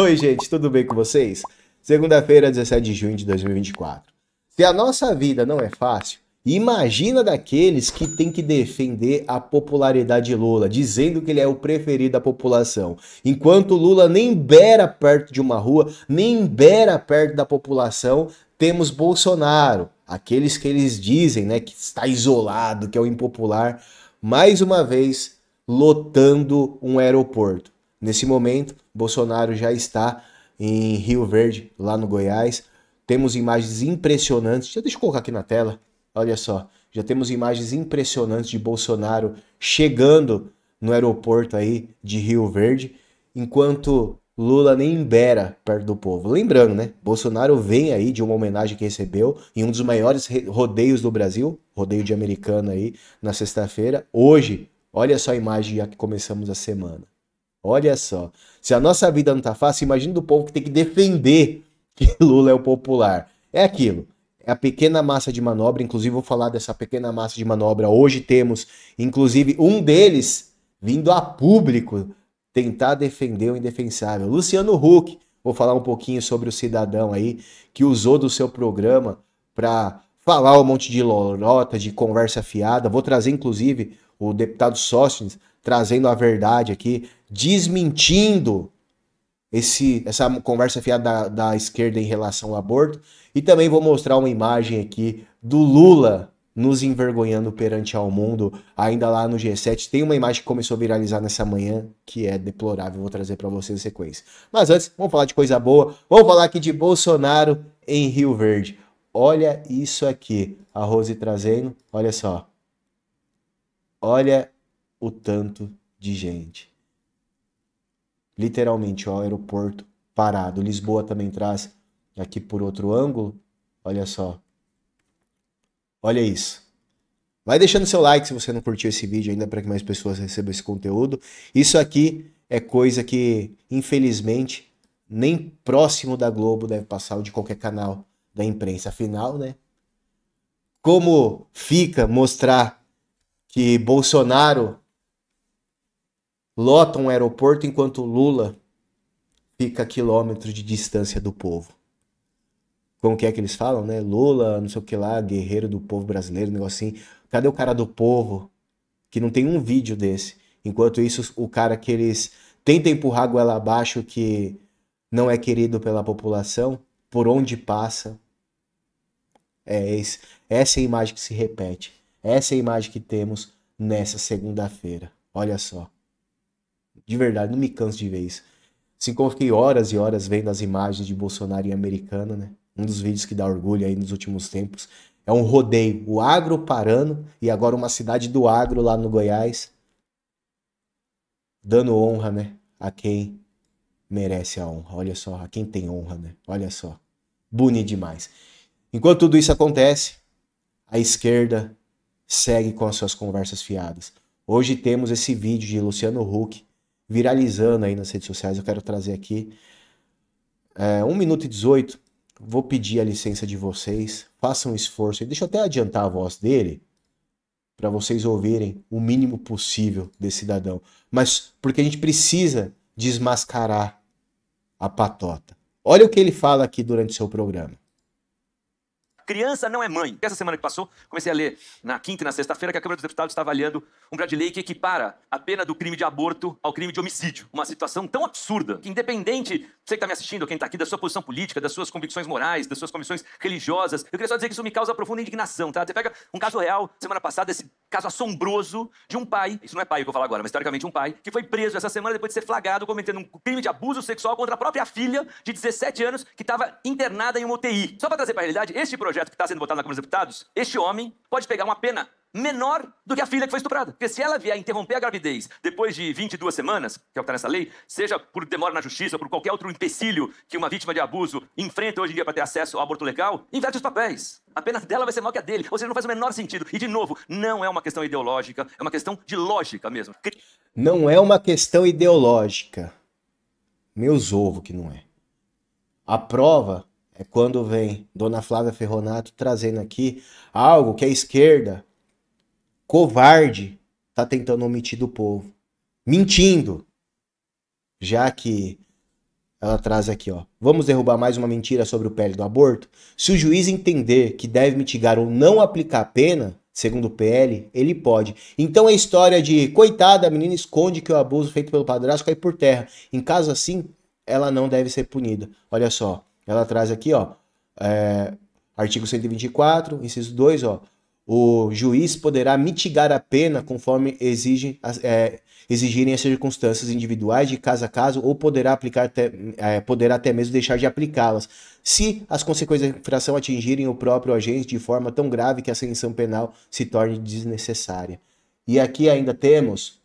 Oi, gente, tudo bem com vocês? Segunda-feira, 17 de junho de 2024. Se a nossa vida não é fácil, imagina daqueles que têm que defender a popularidade de Lula, dizendo que ele é o preferido da população, enquanto Lula nem beira perto de uma rua, nem beira perto da população, temos Bolsonaro, aqueles que eles dizem, né, que está isolado, que é o impopular, mais uma vez lotando um aeroporto. Nesse momento, Bolsonaro já está em Rio Verde, lá no Goiás. Temos imagens impressionantes. Já deixa eu colocar aqui na tela. Olha só, já temos imagens impressionantes de Bolsonaro chegando no aeroporto aí de Rio Verde, enquanto Lula nem embera perto do povo. Lembrando, né? Bolsonaro vem aí de uma homenagem que recebeu em um dos maiores rodeios do Brasil, rodeio de americana aí, na sexta-feira. Hoje, olha só a imagem já que começamos a semana. Olha só. Se a nossa vida não tá fácil, imagina do povo que tem que defender que Lula é o popular. É aquilo. É a pequena massa de manobra, inclusive vou falar dessa pequena massa de manobra. Hoje temos, inclusive, um deles vindo a público tentar defender o indefensável. Luciano Huck, vou falar um pouquinho sobre o cidadão aí que usou do seu programa para falar um monte de lorota, de conversa fiada. Vou trazer, inclusive, o deputado Sócrates trazendo a verdade aqui desmentindo esse, essa conversa fiada da, da esquerda em relação ao aborto. E também vou mostrar uma imagem aqui do Lula nos envergonhando perante ao mundo, ainda lá no G7. Tem uma imagem que começou a viralizar nessa manhã, que é deplorável, vou trazer para vocês a sequência. Mas antes, vamos falar de coisa boa, vamos falar aqui de Bolsonaro em Rio Verde. Olha isso aqui, a Rose trazendo, olha só. Olha o tanto de gente literalmente ó, o aeroporto parado. Lisboa também traz aqui por outro ângulo. Olha só. Olha isso. Vai deixando seu like se você não curtiu esse vídeo ainda para que mais pessoas recebam esse conteúdo. Isso aqui é coisa que, infelizmente, nem próximo da Globo deve passar ou de qualquer canal da imprensa. Afinal, né? Como fica mostrar que Bolsonaro lotam o aeroporto enquanto Lula fica a quilômetros de distância do povo. Como que é que eles falam, né? Lula, não sei o que lá, guerreiro do povo brasileiro, um negocinho. Assim. Cadê o cara do povo? Que não tem um vídeo desse. Enquanto isso, o cara que eles tentam empurrar a goela abaixo, que não é querido pela população, por onde passa. É esse, essa é a imagem que se repete. Essa é a imagem que temos nessa segunda-feira. Olha só. De verdade, não me canso de ver isso. Se como fiquei horas e horas vendo as imagens de Bolsonaro em Americana, né? Um dos vídeos que dá orgulho aí nos últimos tempos. É um rodeio, o agro parando e agora uma cidade do agro lá no Goiás. Dando honra, né? A quem merece a honra. Olha só, a quem tem honra, né? Olha só. Bonito demais. Enquanto tudo isso acontece, a esquerda segue com as suas conversas fiadas. Hoje temos esse vídeo de Luciano Huck viralizando aí nas redes sociais, eu quero trazer aqui. É, eh, 1 minuto e 18. Vou pedir a licença de vocês. Façam um esforço. Deixa eu até adiantar a voz dele para vocês ouvirem o mínimo possível desse cidadão. Mas porque a gente precisa desmascarar a patota. Olha o que ele fala aqui durante seu programa. Criança não é mãe. Essa semana que passou, comecei a ler na quinta e na sexta-feira que a Câmara dos Deputados está avaliando um Bradley Lei que equipara a pena do crime de aborto ao crime de homicídio. Uma situação tão absurda que, independente, você que está me assistindo, quem está aqui, da sua posição política, das suas convicções morais, das suas convicções religiosas, eu queria só dizer que isso me causa profunda indignação, tá? Você pega um caso real, semana passada, esse caso assombroso de um pai, isso não é pai que eu falo agora, mas historicamente um pai, que foi preso essa semana depois de ser flagrado cometendo um crime de abuso sexual contra a própria filha de 17 anos que estava internada em uma UTI. Só para trazer para a realidade, este projeto projeto que está sendo votado na Câmara dos Deputados, este homem pode pegar uma pena menor do que a filha que foi estuprada. Porque se ela vier interromper a gravidez depois de 22 semanas, que é o que está nessa lei, seja por demora na justiça ou por qualquer outro empecilho que uma vítima de abuso enfrenta hoje em dia para ter acesso ao aborto legal, inverte os papéis. A pena dela vai ser maior que a dele. Ou seja, não faz o menor sentido. E, de novo, não é uma questão ideológica, é uma questão de lógica mesmo. Não é uma questão ideológica. Meus ovos que não é. A prova é quando vem Dona Flávia Ferronato trazendo aqui algo que a esquerda covarde está tentando omitir do povo, mentindo, já que ela traz aqui, ó. Vamos derrubar mais uma mentira sobre o PL do aborto? Se o juiz entender que deve mitigar ou não aplicar a pena, segundo o PL, ele pode. Então a é história de coitada, a menina esconde que o abuso feito pelo padrasto cai por terra. Em caso assim, ela não deve ser punida. Olha só, ela traz aqui, ó, é, artigo 124, inciso 2, ó, o juiz poderá mitigar a pena conforme exigem é, exigirem as circunstâncias individuais de caso a caso ou poderá aplicar até, é, poderá até mesmo deixar de aplicá-las, se as consequências da infração atingirem o próprio agente de forma tão grave que a sanção penal se torne desnecessária. E aqui ainda temos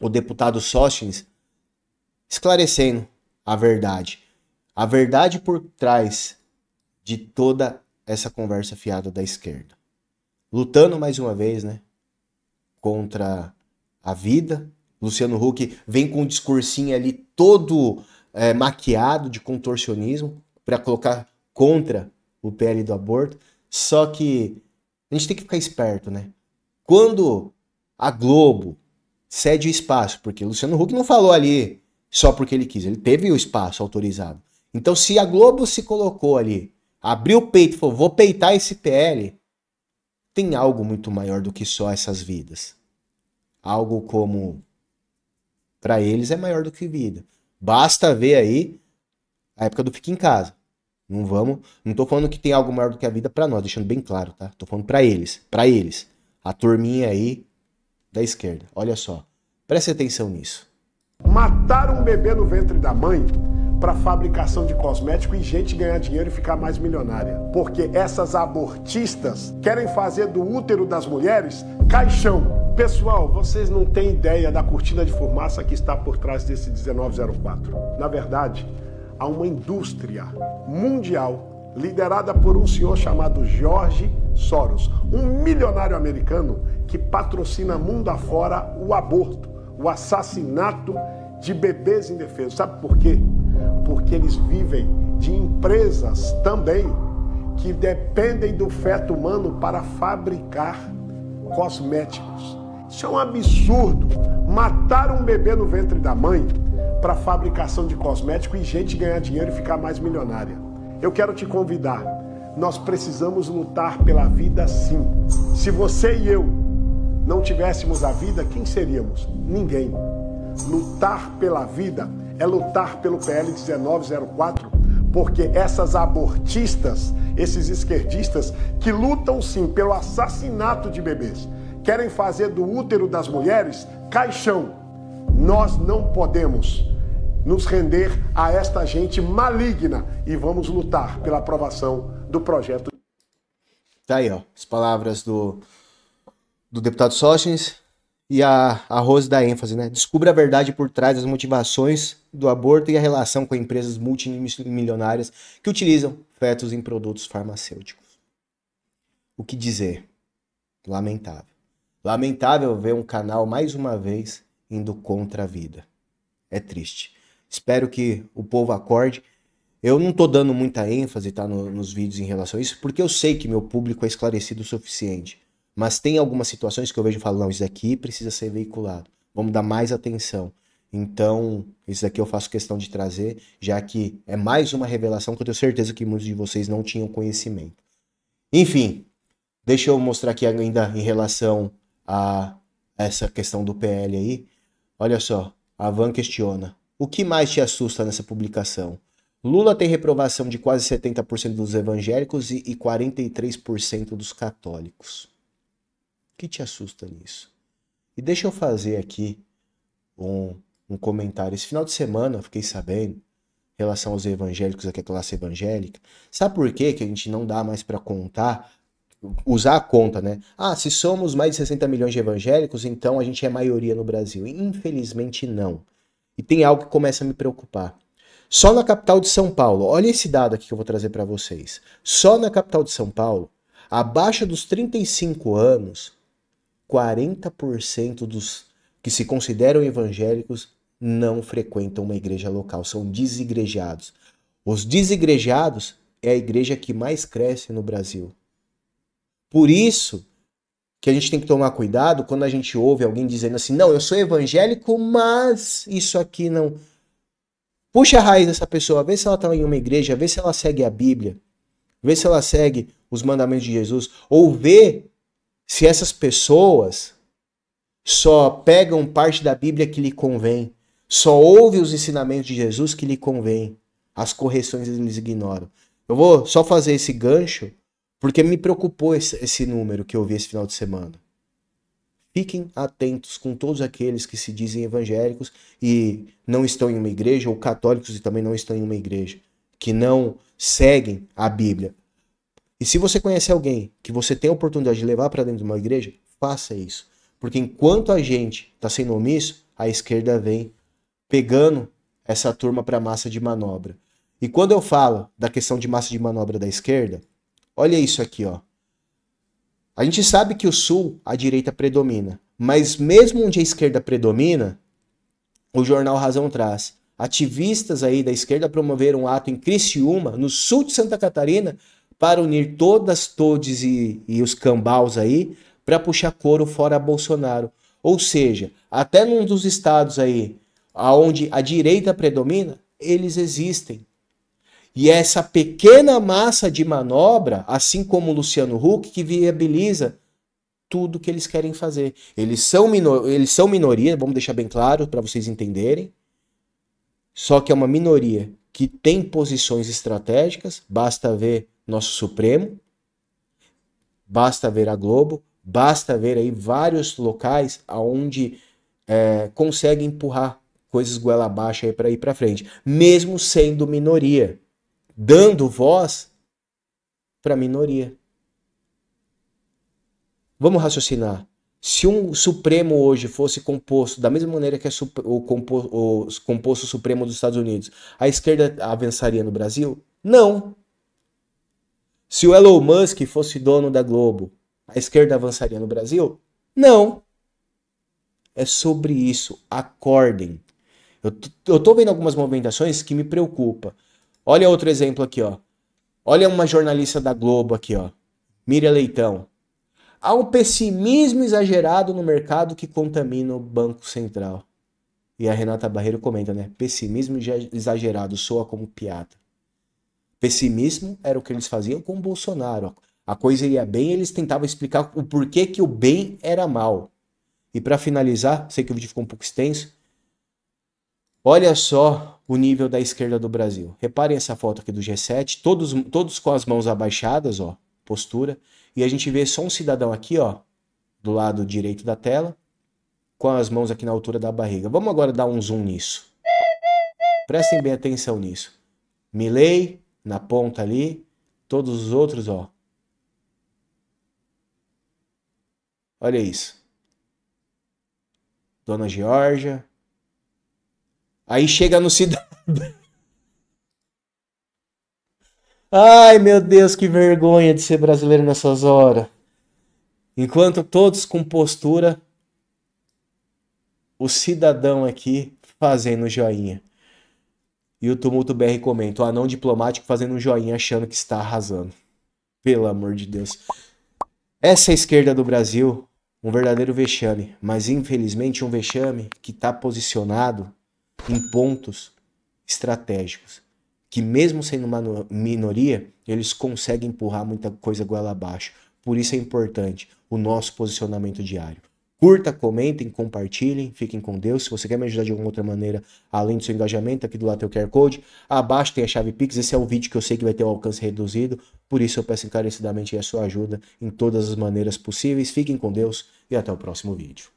o deputado Sóstines esclarecendo a verdade a verdade por trás de toda essa conversa fiada da esquerda. Lutando mais uma vez, né? Contra a vida. Luciano Huck vem com um discursinho ali todo é, maquiado de contorcionismo para colocar contra o PL do aborto. Só que a gente tem que ficar esperto, né? Quando a Globo cede o espaço, porque Luciano Huck não falou ali só porque ele quis, ele teve o espaço autorizado. Então, se a Globo se colocou ali, abriu o peito e falou: vou peitar esse PL, tem algo muito maior do que só essas vidas. Algo como. Para eles é maior do que vida. Basta ver aí a época do Fique em Casa. Não vamos. Não tô falando que tem algo maior do que a vida para nós, deixando bem claro, tá? Tô falando para eles. para eles. A turminha aí da esquerda. Olha só. Preste atenção nisso. Matar um bebê no ventre da mãe para fabricação de cosmético e gente ganhar dinheiro e ficar mais milionária. Porque essas abortistas querem fazer do útero das mulheres caixão. Pessoal, vocês não têm ideia da cortina de fumaça que está por trás desse 1904. Na verdade, há uma indústria mundial liderada por um senhor chamado George Soros, um milionário americano que patrocina mundo afora o aborto, o assassinato de bebês indefesos. Sabe por quê? que eles vivem, de empresas também que dependem do feto humano para fabricar cosméticos. Isso é um absurdo. Matar um bebê no ventre da mãe para fabricação de cosmético e gente ganhar dinheiro e ficar mais milionária. Eu quero te convidar. Nós precisamos lutar pela vida sim. Se você e eu não tivéssemos a vida, quem seríamos? Ninguém. Lutar pela vida é lutar pelo PL 1904, porque essas abortistas, esses esquerdistas que lutam sim pelo assassinato de bebês, querem fazer do útero das mulheres caixão. Nós não podemos nos render a esta gente maligna e vamos lutar pela aprovação do projeto. Tá aí, ó, as palavras do, do deputado Sócrates e a, a Rose dá ênfase, né? Descubra a verdade por trás das motivações do aborto e a relação com empresas multimilionárias que utilizam fetos em produtos farmacêuticos. O que dizer? Lamentável. Lamentável ver um canal mais uma vez indo contra a vida. É triste. Espero que o povo acorde. Eu não tô dando muita ênfase tá, no, nos vídeos em relação a isso, porque eu sei que meu público é esclarecido o suficiente. Mas tem algumas situações que eu vejo e falo, não, isso aqui precisa ser veiculado. Vamos dar mais atenção. Então, isso aqui eu faço questão de trazer, já que é mais uma revelação que eu tenho certeza que muitos de vocês não tinham conhecimento. Enfim, deixa eu mostrar aqui ainda em relação a essa questão do PL aí. Olha só, a Van questiona: o que mais te assusta nessa publicação? Lula tem reprovação de quase 70% dos evangélicos e 43% dos católicos que te assusta nisso? E deixa eu fazer aqui um, um comentário. Esse final de semana, eu fiquei sabendo, em relação aos evangélicos aqui, a classe evangélica. Sabe por quê que a gente não dá mais para contar, usar a conta, né? Ah, se somos mais de 60 milhões de evangélicos, então a gente é maioria no Brasil. Infelizmente não. E tem algo que começa a me preocupar. Só na capital de São Paulo, olha esse dado aqui que eu vou trazer para vocês. Só na capital de São Paulo, abaixo dos 35 anos, 40% dos que se consideram evangélicos não frequentam uma igreja local, são desigrejados. Os desigrejados é a igreja que mais cresce no Brasil. Por isso que a gente tem que tomar cuidado quando a gente ouve alguém dizendo assim: não, eu sou evangélico, mas isso aqui não. Puxa a raiz dessa pessoa, vê se ela está em uma igreja, vê se ela segue a Bíblia, vê se ela segue os mandamentos de Jesus, ou vê se essas pessoas só pegam parte da Bíblia que lhe convém, só ouvem os ensinamentos de Jesus que lhe convém, as correções eles ignoram. Eu vou só fazer esse gancho porque me preocupou esse, esse número que eu vi esse final de semana. Fiquem atentos com todos aqueles que se dizem evangélicos e não estão em uma igreja, ou católicos e também não estão em uma igreja, que não seguem a Bíblia. E se você conhece alguém que você tem a oportunidade de levar para dentro de uma igreja, faça isso. Porque enquanto a gente está sendo omisso, a esquerda vem pegando essa turma para massa de manobra. E quando eu falo da questão de massa de manobra da esquerda, olha isso aqui, ó. A gente sabe que o sul a direita predomina, mas mesmo onde a esquerda predomina, o jornal Razão traz. Ativistas aí da esquerda promoveram um ato em Criciúma, no sul de Santa Catarina, para unir todas, todes e, e os cambaus aí para puxar couro fora Bolsonaro. Ou seja, até num dos estados aí onde a direita predomina, eles existem. E essa pequena massa de manobra, assim como Luciano Huck, que viabiliza tudo que eles querem fazer. Eles são, minor, eles são minoria, vamos deixar bem claro para vocês entenderem. Só que é uma minoria que tem posições estratégicas, basta ver nosso Supremo. Basta ver a Globo, basta ver aí vários locais aonde é, consegue empurrar coisas goela abaixo aí para ir para frente, mesmo sendo minoria, dando voz para minoria. Vamos raciocinar. Se um Supremo hoje fosse composto da mesma maneira que é o, compo o composto Supremo dos Estados Unidos, a esquerda avançaria no Brasil? Não. Se o Elon Musk fosse dono da Globo, a esquerda avançaria no Brasil? Não. É sobre isso. Acordem. Eu, eu tô vendo algumas movimentações que me preocupa. Olha outro exemplo aqui, ó. Olha uma jornalista da Globo aqui, ó. Miriam Leitão. Há um pessimismo exagerado no mercado que contamina o Banco Central. E a Renata Barreiro comenta, né? Pessimismo exagerado soa como piada. Pessimismo era o que eles faziam com o Bolsonaro. A coisa ia bem, eles tentavam explicar o porquê que o bem era mal. E para finalizar, sei que o vídeo ficou um pouco extenso. Olha só o nível da esquerda do Brasil. Reparem essa foto aqui do G7, todos, todos com as mãos abaixadas, ó, postura. E a gente vê só um cidadão aqui, ó, do lado direito da tela, com as mãos aqui na altura da barriga. Vamos agora dar um zoom nisso. Prestem bem atenção nisso. Milley, na ponta ali, todos os outros, ó. Olha isso. Dona Georgia. Aí chega no cidadão. Ai, meu Deus, que vergonha de ser brasileiro nessas horas. Enquanto todos com postura, o cidadão aqui fazendo joinha. E o Tumulto BR comenta: o anão diplomático fazendo um joinha achando que está arrasando. Pelo amor de Deus. Essa é a esquerda do Brasil, um verdadeiro vexame, mas infelizmente um vexame que está posicionado em pontos estratégicos, que mesmo sendo uma minoria, eles conseguem empurrar muita coisa goela abaixo. Por isso é importante o nosso posicionamento diário. Curta, comentem, compartilhem, fiquem com Deus. Se você quer me ajudar de alguma outra maneira, além do seu engajamento, aqui do lado tem o QR Code. Abaixo tem a chave Pix. Esse é o vídeo que eu sei que vai ter um alcance reduzido. Por isso eu peço encarecidamente a sua ajuda em todas as maneiras possíveis. Fiquem com Deus e até o próximo vídeo.